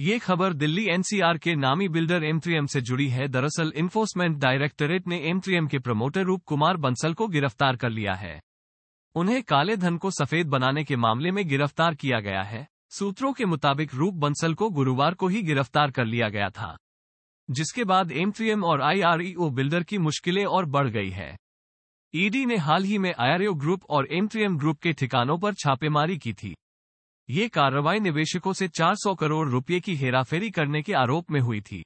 ये खबर दिल्ली एनसीआर के नामी बिल्डर एम से जुड़ी है दरअसल इन्फोर्समेंट डायरेक्टोरेट ने एम के प्रमोटर रूप कुमार बंसल को गिरफ्तार कर लिया है उन्हें काले धन को सफेद बनाने के मामले में गिरफ्तार किया गया है सूत्रों के मुताबिक रूप बंसल को गुरुवार को ही गिरफ्तार कर लिया गया था जिसके बाद एम और आईआरईओ e बिल्डर की मुश्किलें और बढ़ गई है ईडी e ने हाल ही में आईआरओ ग्रुप e और एम ग्रुप के ठिकानों पर छापेमारी की थी ये कार्रवाई निवेशकों से 400 करोड़ रुपए की हेराफेरी करने के आरोप में हुई थी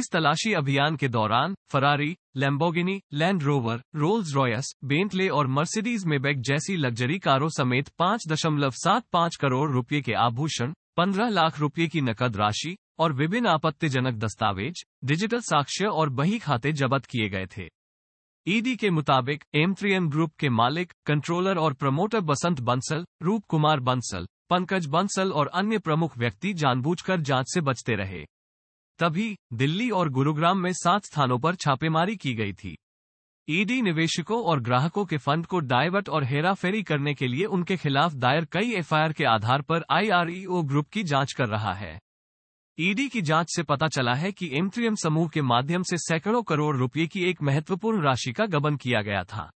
इस तलाशी अभियान के दौरान Ferrari Lamborghini Land Rover Rolls Royce Bentley और मर्सिडीज मेबेक जैसी लग्जरी कारों समेत 5.75 करोड़ रुपए के आभूषण 15 लाख रुपए की नकद राशि और विभिन्न आपत्तिजनक दस्तावेज डिजिटल साक्ष्य और बही खाते जब्त किए गए थे ईडी e के मुताबिक एम ग्रुप के मालिक कंट्रोलर और प्रमोटर बसंत बंसल रूप कुमार बंसल पंकज बंसल और अन्य प्रमुख व्यक्ति जानबूझकर जांच से बचते रहे तभी दिल्ली और गुरुग्राम में सात स्थानों पर छापेमारी की गई थी ईडी निवेशकों और ग्राहकों के फंड को डायवर्ट और हेराफेरी करने के लिए उनके खिलाफ दायर कई एफआईआर के आधार पर आईआरईओ ग्रुप की जांच कर रहा है ईडी की जांच से पता चला है कि एमट्रियम समूह के माध्यम से सैकड़ों करोड़ रुपये की एक महत्वपूर्ण राशि का गबन किया गया था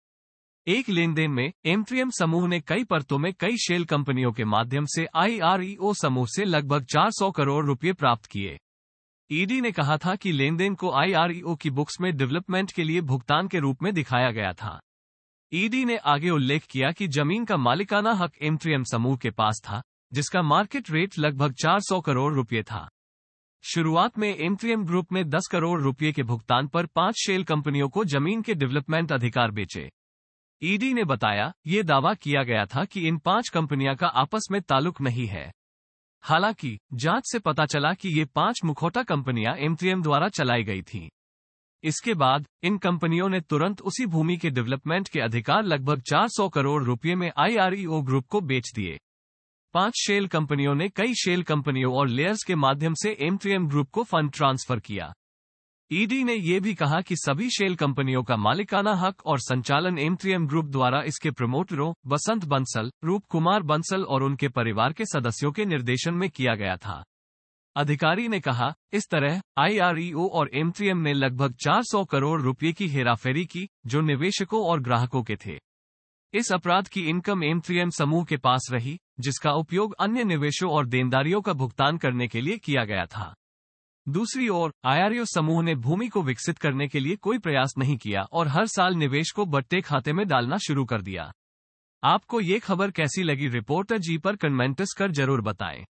एक लेन देन में एमट्रीएम समूह ने कई परतों में कई शेल कंपनियों के माध्यम से आईआरईओ e समूह से लगभग 400 करोड़ रुपए प्राप्त किए ईडी e ने कहा था कि लेन देन को आईआरईओ e की बुक्स में डेवलपमेंट के लिए भुगतान के रूप में दिखाया गया था ईडी ने आगे उल्लेख किया कि जमीन का मालिकाना हक एमट्रीएम समूह के पास था जिसका मार्केट रेट लगभग 400 करोड़ रुपये था शुरुआत में एमट्रीएम ग्रुप ने 10 करोड़ रुपये के भुगतान पर पांच शेल कंपनियों को जमीन के डेवलपमेंट अधिकार बेचे ईडी ने बताया ये दावा किया गया था कि इन पांच कंपनियां का आपस में ताल्लुक नहीं है हालांकि जांच से पता चला कि ये पांच मुखौटा कंपनियां एमटीएम द्वारा चलाई गई थीं। इसके बाद इन कंपनियों ने तुरंत उसी भूमि के डेवलपमेंट के अधिकार लगभग 400 करोड़ रुपए में आईआरईओ ग्रुप को बेच दिए पांच शेल कंपनियों ने कई शेल कंपनियों और लेयर्स के माध्यम से एमटीएम ग्रुप को फंड ट्रांसफर किया ईडी ने यह भी कहा कि सभी शेल कंपनियों का मालिकाना हक और संचालन एमट्रीएम ग्रुप द्वारा इसके प्रमोटरों बसंत बंसल रूप कुमार बंसल और उनके परिवार के सदस्यों के निर्देशन में किया गया था अधिकारी ने कहा इस तरह आईआरईओ और एमट्रीएम ने लगभग 400 करोड़ रुपए की हेराफेरी की जो निवेशकों और ग्राहकों के थे इस अपराध की इनकम एमट्रीएम समूह के पास रही जिसका उपयोग अन्य निवेशों और देनदारियों का भुगतान करने के लिए किया गया था दूसरी ओर आईआरओ समूह ने भूमि को विकसित करने के लिए कोई प्रयास नहीं किया और हर साल निवेश को बट्टे खाते में डालना शुरू कर दिया आपको ये खबर कैसी लगी रिपोर्टर जी पर कमेंट्स कर जरूर बताएं